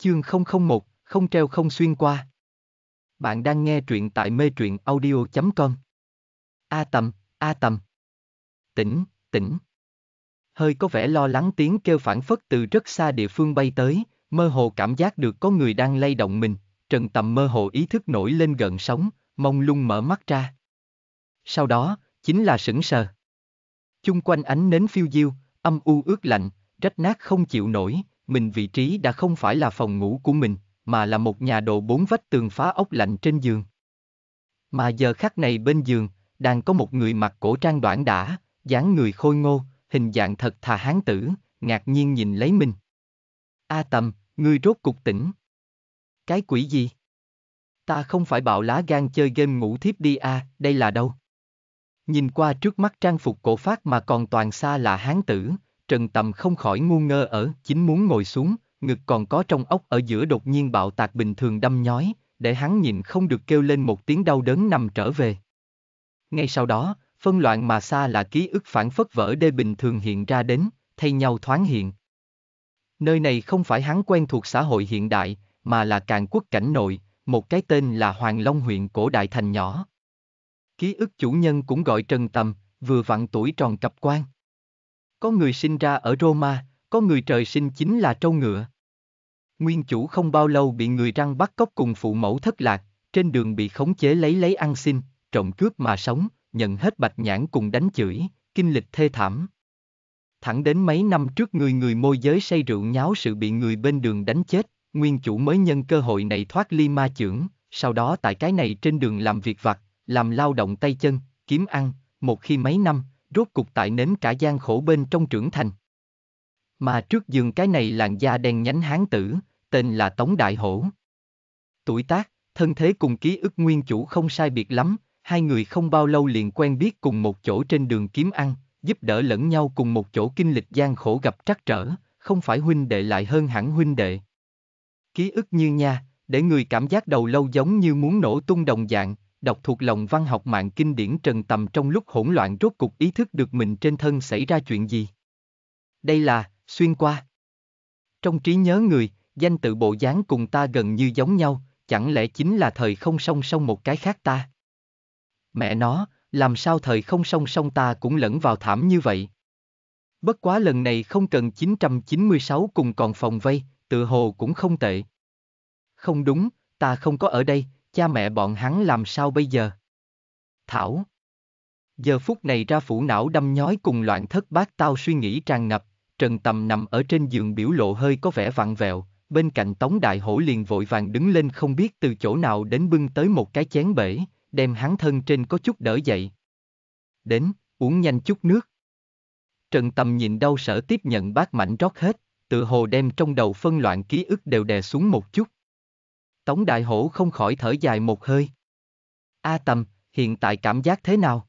Chương 001, không treo không xuyên qua. Bạn đang nghe truyện tại mê truyện audio.com. A tầm, A tầm. Tỉnh, tỉnh. Hơi có vẻ lo lắng tiếng kêu phản phất từ rất xa địa phương bay tới, mơ hồ cảm giác được có người đang lay động mình, trần tầm mơ hồ ý thức nổi lên gần sóng, mông lung mở mắt ra. Sau đó, chính là sững sờ. Chung quanh ánh nến phiêu diêu, âm u ướt lạnh, rách nát không chịu nổi, mình vị trí đã không phải là phòng ngủ của mình, mà là một nhà đồ bốn vách tường phá ốc lạnh trên giường. Mà giờ khắc này bên giường, đang có một người mặc cổ trang đoạn đã, dáng người khôi ngô, hình dạng thật thà hán tử, ngạc nhiên nhìn lấy mình. A à tầm, ngươi rốt cục tỉnh. Cái quỷ gì? Ta không phải bạo lá gan chơi game ngủ thiếp đi a, à, đây là đâu? Nhìn qua trước mắt trang phục cổ phát mà còn toàn xa là hán tử, Trần Tầm không khỏi ngu ngơ ở, chính muốn ngồi xuống, ngực còn có trong ốc ở giữa đột nhiên bạo tạc bình thường đâm nhói, để hắn nhìn không được kêu lên một tiếng đau đớn nằm trở về. Ngay sau đó, phân loạn mà xa là ký ức phản phất vỡ đê bình thường hiện ra đến, thay nhau thoáng hiện. Nơi này không phải hắn quen thuộc xã hội hiện đại, mà là càng quốc cảnh nội, một cái tên là Hoàng Long huyện cổ đại thành nhỏ. Ký ức chủ nhân cũng gọi Trần Tầm, vừa vặn tuổi tròn cặp quan. Có người sinh ra ở Roma, có người trời sinh chính là trâu ngựa. Nguyên chủ không bao lâu bị người răng bắt cóc cùng phụ mẫu thất lạc, trên đường bị khống chế lấy lấy ăn xin, trộm cướp mà sống, nhận hết bạch nhãn cùng đánh chửi, kinh lịch thê thảm. Thẳng đến mấy năm trước người người môi giới say rượu nháo sự bị người bên đường đánh chết, nguyên chủ mới nhân cơ hội này thoát ly ma chưởng, sau đó tại cái này trên đường làm việc vặt, làm lao động tay chân, kiếm ăn, một khi mấy năm, rốt cục tại nếm cả gian khổ bên trong trưởng thành. Mà trước giường cái này làn da đen nhánh hán tử, tên là Tống Đại Hổ. Tuổi tác, thân thế cùng ký ức nguyên chủ không sai biệt lắm, hai người không bao lâu liền quen biết cùng một chỗ trên đường kiếm ăn, giúp đỡ lẫn nhau cùng một chỗ kinh lịch gian khổ gặp trắc trở, không phải huynh đệ lại hơn hẳn huynh đệ. Ký ức như nha, để người cảm giác đầu lâu giống như muốn nổ tung đồng dạng, đọc thuộc lòng văn học mạng kinh điển Trần Tầm trong lúc hỗn loạn rốt cục ý thức được mình trên thân xảy ra chuyện gì. Đây là, xuyên qua. Trong trí nhớ người, danh tự bộ dáng cùng ta gần như giống nhau, chẳng lẽ chính là thời không song song một cái khác ta? Mẹ nó, làm sao thời không song song ta cũng lẫn vào thảm như vậy? Bất quá lần này không cần 996 cùng còn phòng vây, tự hồ cũng không tệ. Không đúng, ta không có ở đây, cha mẹ bọn hắn làm sao bây giờ? Thảo Giờ phút này ra phủ não đâm nhói cùng loạn thất bát tao suy nghĩ tràn ngập, Trần Tầm nằm ở trên giường biểu lộ hơi có vẻ vặn vẹo, bên cạnh Tống Đại Hổ liền vội vàng đứng lên không biết từ chỗ nào đến bưng tới một cái chén bể, đem hắn thân trên có chút đỡ dậy. Đến, uống nhanh chút nước. Trần Tầm nhìn đau sở tiếp nhận bát mảnh rót hết, tự hồ đem trong đầu phân loạn ký ức đều đè xuống một chút. Tống Đại Hổ không khỏi thở dài một hơi. A Tầm, hiện tại cảm giác thế nào?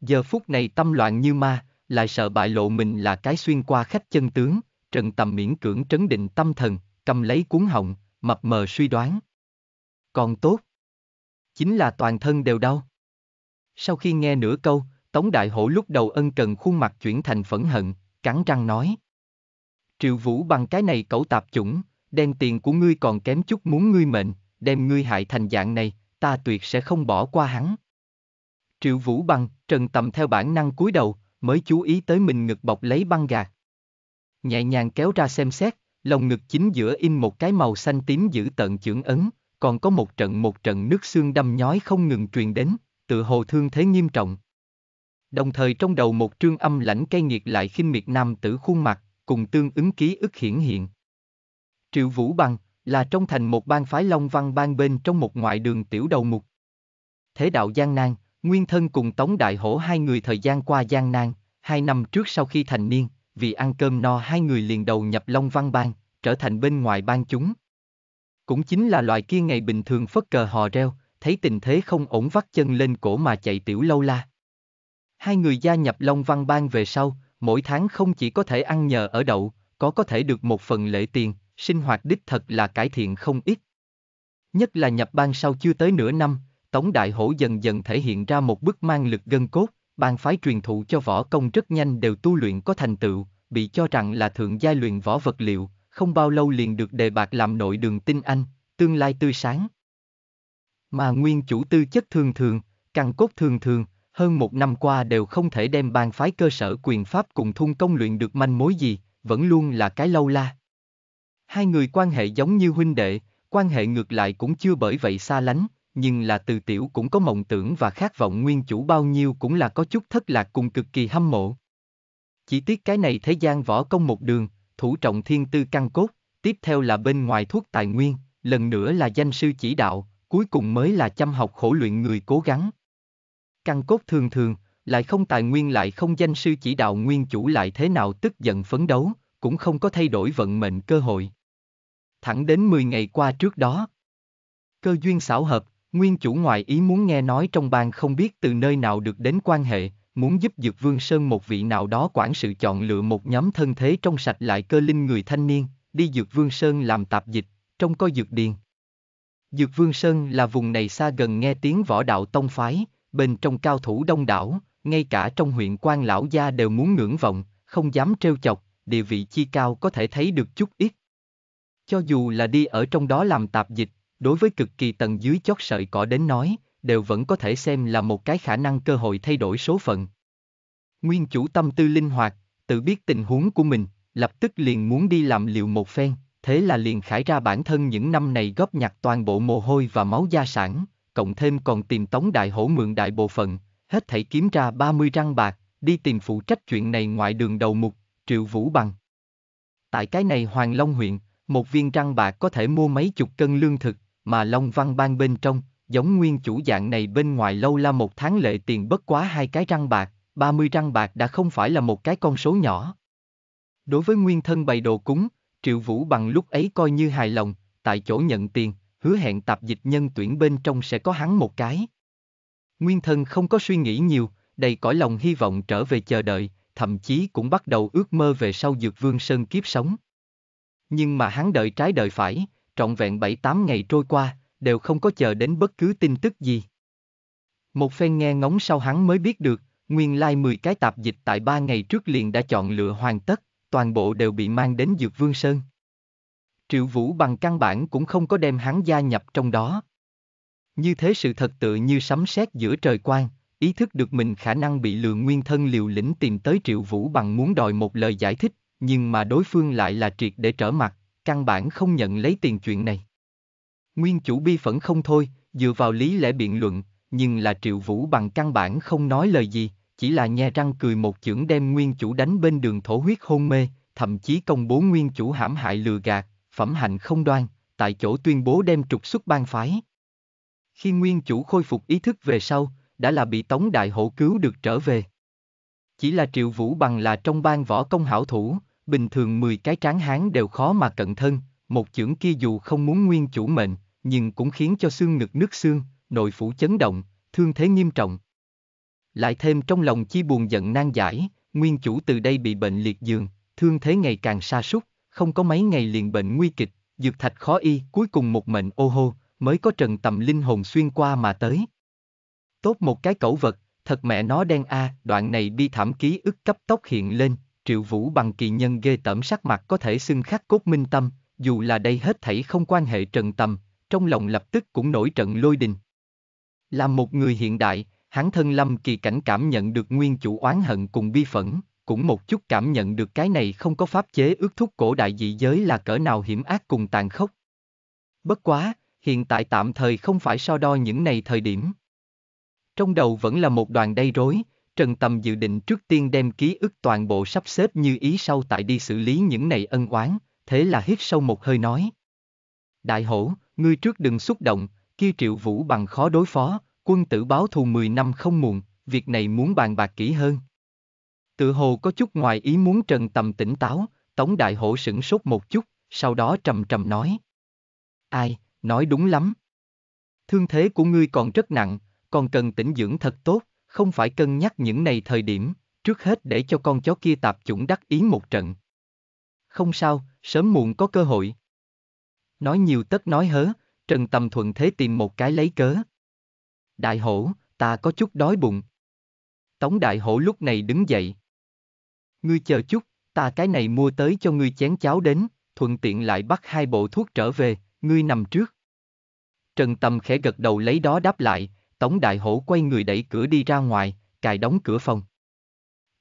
Giờ phút này tâm loạn như ma, lại sợ bại lộ mình là cái xuyên qua khách chân tướng, Trần Tầm miễn cưỡng trấn định tâm thần, cầm lấy cuốn họng, mập mờ suy đoán. Còn tốt. Chính là toàn thân đều đau. Sau khi nghe nửa câu, Tống Đại Hổ lúc đầu ân cần khuôn mặt chuyển thành phẫn hận, cắn răng nói. Triệu Vũ bằng cái này cẩu tạp chủng, đen tiền của ngươi còn kém chút muốn ngươi mệnh, đem ngươi hại thành dạng này, ta tuyệt sẽ không bỏ qua hắn. Triệu Vũ băng Trần Tầm theo bản năng cúi đầu, mới chú ý tới mình ngực bọc lấy băng gạc. Nhẹ nhàng kéo ra xem xét, lòng ngực chính giữa in một cái màu xanh tím giữ tận chưởng ấn, còn có một trận một trận nước xương đâm nhói không ngừng truyền đến, tự hồ thương thế nghiêm trọng. Đồng thời trong đầu một trương âm lãnh cây nghiệt lại khinh miệt nam tử khuôn mặt, cùng tương ứng ký ức hiển hiện. Triệu Vũ Bằng, là trong thành một bang phái Long Văn bang bên trong một ngoại đường tiểu đầu mục. Thế đạo gian nan, nguyên thân cùng Tống Đại Hổ hai người thời gian qua gian nan, hai năm trước sau khi thành niên, vì ăn cơm no hai người liền đầu nhập Long Văn bang, trở thành bên ngoài bang chúng. Cũng chính là loại kia ngày bình thường phất cờ hò reo, thấy tình thế không ổn vắt chân lên cổ mà chạy tiểu lâu la. Hai người gia nhập Long Văn Bang về sau, mỗi tháng không chỉ có thể ăn nhờ ở đậu, có có thể được một phần lễ tiền, sinh hoạt đích thật là cải thiện không ít. Nhất là nhập ban sau chưa tới nửa năm, Tống Đại Hổ dần dần thể hiện ra một bức mang lực gân cốt, ban phái truyền thụ cho võ công rất nhanh đều tu luyện có thành tựu, bị cho rằng là thượng giai luyện võ vật liệu, không bao lâu liền được đề bạc làm nội đường tinh anh, tương lai tươi sáng. Mà nguyên chủ tư chất thường thường, căn cốt thường thường, hơn một năm qua đều không thể đem ban phái cơ sở quyền pháp cùng thun công luyện được manh mối gì, vẫn luôn là cái lâu la. Hai người quan hệ giống như huynh đệ, quan hệ ngược lại cũng chưa bởi vậy xa lánh, nhưng là từ tiểu cũng có mộng tưởng và khát vọng nguyên chủ bao nhiêu cũng là có chút thất lạc cùng cực kỳ hâm mộ. Chỉ tiếc cái này thế gian võ công một đường, thủ trọng thiên tư căn cốt, tiếp theo là bên ngoài thuốc tài nguyên, lần nữa là danh sư chỉ đạo, cuối cùng mới là chăm học khổ luyện người cố gắng. Căn cốt thường thường, lại không tài nguyên lại không danh sư chỉ đạo nguyên chủ lại thế nào tức giận phấn đấu, cũng không có thay đổi vận mệnh cơ hội thẳng đến 10 ngày qua trước đó. Cơ duyên xảo hợp, nguyên chủ ngoại ý muốn nghe nói trong bang không biết từ nơi nào được đến quan hệ, muốn giúp Dược Vương Sơn một vị nào đó quản sự chọn lựa một nhóm thân thế trong sạch lại cơ linh người thanh niên, đi Dược Vương Sơn làm tạp dịch, trong coi Dược Điền. Dược Vương Sơn là vùng này xa gần nghe tiếng võ đạo tông phái, bên trong cao thủ đông đảo, ngay cả trong huyện quan lão gia đều muốn ngưỡng vọng, không dám trêu chọc, địa vị chi cao có thể thấy được chút ít. Cho dù là đi ở trong đó làm tạp dịch, đối với cực kỳ tầng dưới chót sợi cỏ đến nói, đều vẫn có thể xem là một cái khả năng cơ hội thay đổi số phận. Nguyên chủ tâm tư linh hoạt, tự biết tình huống của mình, lập tức liền muốn đi làm liều một phen, thế là liền khải ra bản thân những năm này góp nhặt toàn bộ mồ hôi và máu gia sản, cộng thêm còn tìm tống đại hổ mượn đại bộ phận, hết thảy kiếm ra 30 răng bạc, đi tìm phụ trách chuyện này ngoại đường đầu mục, Triệu Vũ Bằng. Tại cái này Hoàng Long huyện, một viên răng bạc có thể mua mấy chục cân lương thực, mà Long Văn ban bên trong, giống nguyên chủ dạng này bên ngoài lâu la một tháng lệ tiền bất quá hai cái răng bạc, 30 răng bạc đã không phải là một cái con số nhỏ. Đối với nguyên thân bày đồ cúng, Triệu Vũ bằng lúc ấy coi như hài lòng, tại chỗ nhận tiền, hứa hẹn tạp dịch nhân tuyển bên trong sẽ có hắn một cái. Nguyên thân không có suy nghĩ nhiều, đầy cõi lòng hy vọng trở về chờ đợi, thậm chí cũng bắt đầu ước mơ về sau dược vương sơn kiếp sống. Nhưng mà hắn đợi trái đợi phải, trọn vẹn 7-8 ngày trôi qua, đều không có chờ đến bất cứ tin tức gì. Một phen nghe ngóng sau hắn mới biết được, nguyên lai 10 cái tạp dịch tại 3 ngày trước liền đã chọn lựa hoàn tất, toàn bộ đều bị mang đến Dược Vương Sơn. Triệu Vũ bằng căn bản cũng không có đem hắn gia nhập trong đó. Như thế sự thật tự như sấm sét giữa trời quang, ý thức được mình khả năng bị lừa nguyên thân liều lĩnh tìm tới Triệu Vũ bằng muốn đòi một lời giải thích, nhưng mà đối phương lại là triệt để trở mặt, căn bản không nhận lấy tiền chuyện này. Nguyên chủ bi phẫn không thôi, dựa vào lý lẽ biện luận, nhưng là triệu vũ bằng căn bản không nói lời gì, chỉ là nhe răng cười một chưởng đem nguyên chủ đánh bên đường thổ huyết hôn mê, thậm chí công bố nguyên chủ hãm hại lừa gạt, phẩm hạnh không đoan, tại chỗ tuyên bố đem trục xuất ban phái. Khi nguyên chủ khôi phục ý thức về sau, đã là bị Tống Đại Hổ cứu được trở về. Chỉ là Triệu Vũ Bằng là trong ban võ công hảo thủ, bình thường 10 cái tráng hán đều khó mà cận thân, một chưởng kia dù không muốn nguyên chủ mệnh, nhưng cũng khiến cho xương ngực nước xương, nội phủ chấn động, thương thế nghiêm trọng. Lại thêm trong lòng chi buồn giận nan giải, nguyên chủ từ đây bị bệnh liệt giường, thương thế ngày càng sa sút, không có mấy ngày liền bệnh nguy kịch, dược thạch khó y, cuối cùng một mệnh ô hô, mới có trần tầm linh hồn xuyên qua mà tới. Tốt một cái cẩu vật, thật mẹ nó đen a, à, đoạn này bi thảm ký ức cấp tốc hiện lên, triệu vũ bằng kỳ nhân ghê tởm sắc mặt có thể xưng khắc cốt minh tâm, dù là đây hết thảy không quan hệ trần tầm, trong lòng lập tức cũng nổi trận lôi đình. Là một người hiện đại, hắn thân lâm kỳ cảnh cảm nhận được nguyên chủ oán hận cùng bi phẫn, cũng một chút cảm nhận được cái này không có pháp chế ước thúc cổ đại dị giới là cỡ nào hiểm ác cùng tàn khốc. Bất quá, hiện tại tạm thời không phải so đo những này thời điểm. Trong đầu vẫn là một đoàn đầy rối, Trần tâm dự định trước tiên đem ký ức toàn bộ sắp xếp như ý sau tại đi xử lý những này ân oán, thế là hít sâu một hơi nói. Đại hổ, ngươi trước đừng xúc động, kia triệu vũ bằng khó đối phó, quân tử báo thù 10 năm không muộn, việc này muốn bàn bạc kỹ hơn. Tự hồ có chút ngoài ý muốn Trần tâm tỉnh táo, Tống Đại hổ sửng sốt một chút, sau đó trầm trầm nói. Ai, nói đúng lắm. Thương thế của ngươi còn rất nặng, con cần tĩnh dưỡng thật tốt, không phải cân nhắc những này thời điểm, trước hết để cho con chó kia tạp chủng đắc ý một trận. Không sao, sớm muộn có cơ hội. Nói nhiều tất nói hớ, Trần Tầm thuận thế tìm một cái lấy cớ. Đại hổ, ta có chút đói bụng. Tống đại hổ lúc này đứng dậy. Ngươi chờ chút, ta cái này mua tới cho ngươi chén cháo đến, thuận tiện lại bắt hai bộ thuốc trở về, ngươi nằm trước. Trần Tầm khẽ gật đầu lấy đó đáp lại, Tống Đại Hổ quay người đẩy cửa đi ra ngoài, cài đóng cửa phòng.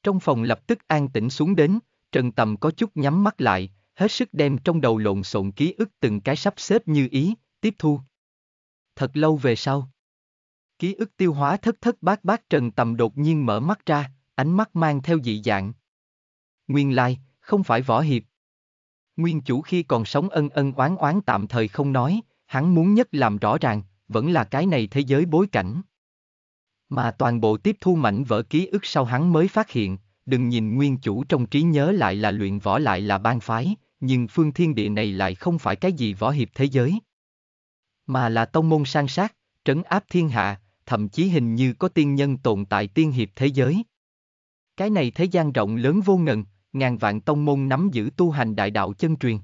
Trong phòng lập tức an tĩnh xuống đến, Trần Tầm có chút nhắm mắt lại, hết sức đem trong đầu lộn xộn ký ức từng cái sắp xếp như ý, tiếp thu. Thật lâu về sau. Ký ức tiêu hóa thất thất bát bát Trần Tầm đột nhiên mở mắt ra, ánh mắt mang theo dị dạng. Nguyên lai, không phải võ hiệp. Nguyên chủ khi còn sống ân ân oán oán tạm thời không nói, hắn muốn nhất làm rõ ràng, vẫn là cái này thế giới bối cảnh. Mà toàn bộ tiếp thu mảnh vỡ ký ức sau hắn mới phát hiện, đừng nhìn nguyên chủ trong trí nhớ lại là luyện võ lại là ban phái, nhưng phương thiên địa này lại không phải cái gì võ hiệp thế giới. Mà là tông môn sang sát, trấn áp thiên hạ, thậm chí hình như có tiên nhân tồn tại tiên hiệp thế giới. Cái này thế gian rộng lớn vô ngần, ngàn vạn tông môn nắm giữ tu hành đại đạo chân truyền.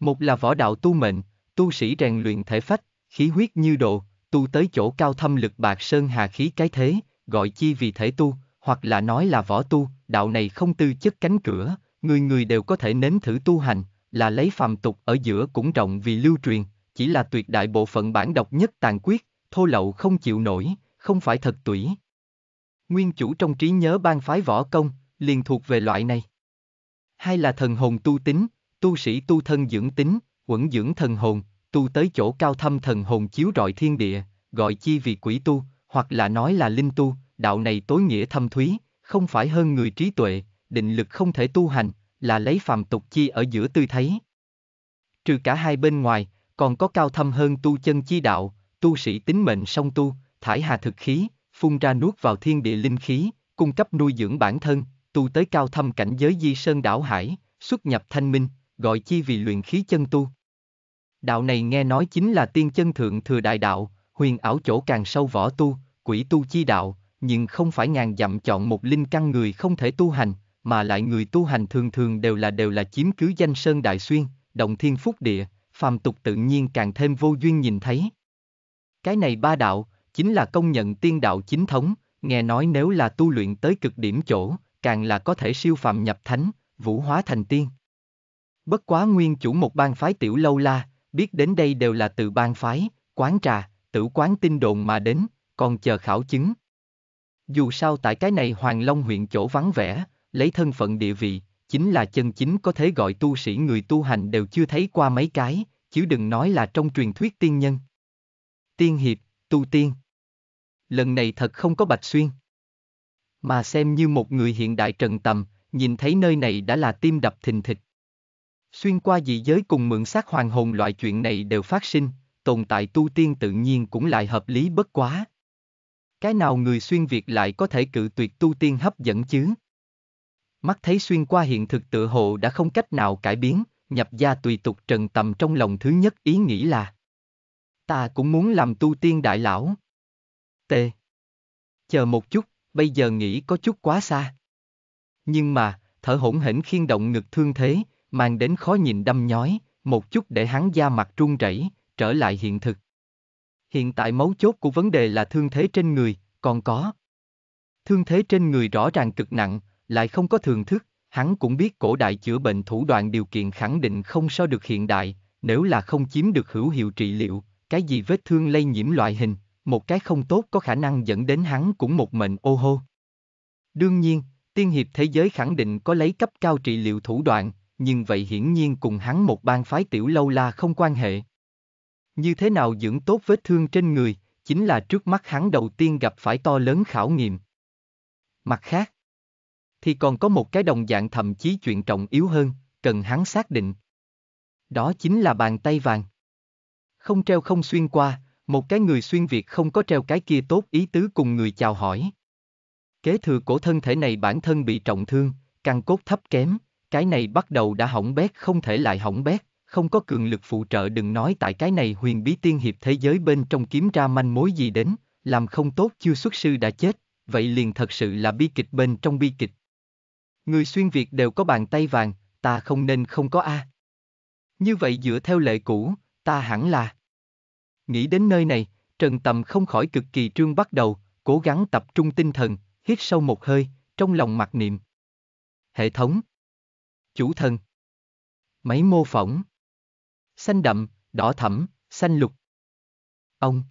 Một là võ đạo tu mệnh, tu sĩ rèn luyện thể phách, khí huyết như độ, tu tới chỗ cao thâm lực bạc sơn hà khí cái thế, gọi chi vì thể tu, hoặc là nói là võ tu, đạo này không tư chất cánh cửa, người người đều có thể nếm thử tu hành, là lấy phàm tục ở giữa cũng rộng vì lưu truyền, chỉ là tuyệt đại bộ phận bản độc nhất tàn quyết, thô lậu không chịu nổi, không phải thật tủy. Nguyên chủ trong trí nhớ ban phái võ công, liền thuộc về loại này. Hai là thần hồn tu tính, tu sĩ tu thân dưỡng tính, quẩn dưỡng thần hồn, tu tới chỗ cao thâm thần hồn chiếu rọi thiên địa, gọi chi vì quỷ tu, hoặc là nói là linh tu, đạo này tối nghĩa thâm thúy, không phải hơn người trí tuệ, định lực không thể tu hành, là lấy phàm tục chi ở giữa tư thấy. Trừ cả hai bên ngoài, còn có cao thâm hơn tu chân chi đạo, tu sĩ tính mệnh song tu, thải hà thực khí, phun ra nuốt vào thiên địa linh khí, cung cấp nuôi dưỡng bản thân, tu tới cao thâm cảnh giới di sơn đảo hải, xuất nhập thanh minh, gọi chi vì luyện khí chân tu. Đạo này nghe nói chính là tiên chân thượng thừa đại đạo, huyền ảo chỗ càng sâu võ tu, quỷ tu chi đạo, nhưng không phải ngàn dặm chọn một linh căn người không thể tu hành, mà lại người tu hành thường thường đều là đều là chiếm cứ danh sơn đại xuyên, động thiên phúc địa, phàm tục tự nhiên càng thêm vô duyên nhìn thấy. Cái này ba đạo, chính là công nhận tiên đạo chính thống, nghe nói nếu là tu luyện tới cực điểm chỗ, càng là có thể siêu phàm nhập thánh, vũ hóa thành tiên. Bất quá nguyên chủ một bang phái tiểu lâu la, biết đến đây đều là từ ban phái, quán trà, tử quán tin đồn mà đến, còn chờ khảo chứng. Dù sao tại cái này Hoàng Long huyện chỗ vắng vẻ, lấy thân phận địa vị, chính là chân chính có thể gọi tu sĩ người tu hành đều chưa thấy qua mấy cái, chứ đừng nói là trong truyền thuyết tiên nhân. Tiên hiệp, tu tiên. Lần này thật không có bạch xuyên. Mà xem như một người hiện đại trần tầm, nhìn thấy nơi này đã là tim đập thình thịch. Xuyên qua dị giới cùng mượn xác hoàng hồn loại chuyện này đều phát sinh, tồn tại tu tiên tự nhiên cũng lại hợp lý bất quá. Cái nào người xuyên Việt lại có thể cự tuyệt tu tiên hấp dẫn chứ? Mắt thấy xuyên qua hiện thực tự hồ đã không cách nào cải biến, nhập gia tùy tục trần tầm trong lòng thứ nhất ý nghĩ là Ta cũng muốn làm tu tiên đại lão. T. Chờ một chút, bây giờ nghĩ có chút quá xa. Nhưng mà, thở hổn hển khiên động ngực thương thế, mang đến khó nhìn đâm nhói, một chút để hắn da mặt run rẩy, trở lại hiện thực. Hiện tại mấu chốt của vấn đề là thương thế trên người, còn có. Thương thế trên người rõ ràng cực nặng, lại không có thường thức, hắn cũng biết cổ đại chữa bệnh thủ đoạn điều kiện khẳng định không so được hiện đại, nếu là không chiếm được hữu hiệu trị liệu, cái gì vết thương lây nhiễm loại hình, một cái không tốt có khả năng dẫn đến hắn cũng một mệnh ô hô. Đương nhiên, tiên hiệp thế giới khẳng định có lấy cấp cao trị liệu thủ đoạn, nhưng vậy hiển nhiên cùng hắn một bang phái tiểu lâu la không quan hệ. Như thế nào dưỡng tốt vết thương trên người, chính là trước mắt hắn đầu tiên gặp phải to lớn khảo nghiệm. Mặt khác, thì còn có một cái đồng dạng thậm chí chuyện trọng yếu hơn, cần hắn xác định. Đó chính là bàn tay vàng. Không treo không xuyên qua, một cái người xuyên Việt không có treo cái kia tốt ý tứ cùng người chào hỏi. Kế thừa cổ thân thể này bản thân bị trọng thương, căn cốt thấp kém, cái này bắt đầu đã hỏng bét không thể lại hỏng bét, không có cường lực phụ trợ đừng nói tại cái này huyền bí tiên hiệp thế giới bên trong kiếm ra manh mối gì đến, làm không tốt chưa xuất sư đã chết, vậy liền thật sự là bi kịch bên trong bi kịch. Người xuyên Việt đều có bàn tay vàng, ta không nên không có A. Như vậy dựa theo lệ cũ, ta hẳn là. Nghĩ đến nơi này, Trần Tầm không khỏi cực kỳ trương bắt đầu, cố gắng tập trung tinh thần, hít sâu một hơi, trong lòng mặc niệm. Hệ thống chủ thần. Máy mô phỏng. Xanh đậm, đỏ thẫm, xanh lục. Ông.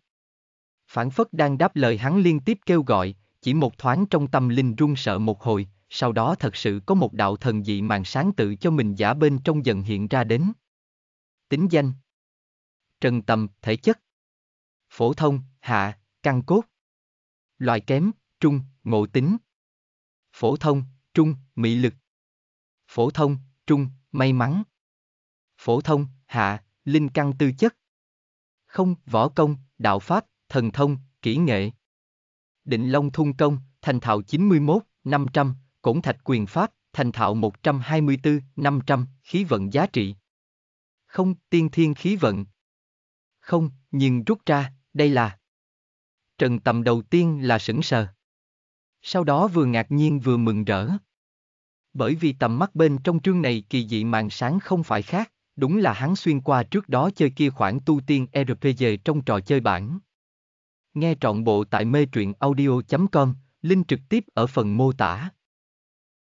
Phản phất đang đáp lời hắn liên tiếp kêu gọi, chỉ một thoáng trong tâm linh run sợ một hồi, sau đó thật sự có một đạo thần dị màn sáng tự cho mình giả bên trong dần hiện ra đến. Tính danh Trần tầm, thể chất Phổ thông, hạ, căn cốt Loại kém, trung, ngộ tính Phổ thông, trung, mị lực phổ thông, trung, may mắn. Phổ thông, hạ, linh căn tư chất. Không, võ công, đạo pháp, thần thông, kỹ nghệ. Định Long Thung Công, thành thạo 91, 500, Cổn Thạch Quyền Pháp, thành thạo 124, 500, khí vận giá trị. Không, tiên thiên khí vận. Không, nhưng rút ra, đây là. Trần Tầm đầu tiên là sững sờ. Sau đó vừa ngạc nhiên vừa mừng rỡ. Bởi vì tầm mắt bên trong trương này kỳ dị màn sáng không phải khác, đúng là hắn xuyên qua trước đó chơi kia khoảng tu tiên RPG trong trò chơi bản. Nghe trọn bộ tại mê truyện audio.com, link trực tiếp ở phần mô tả.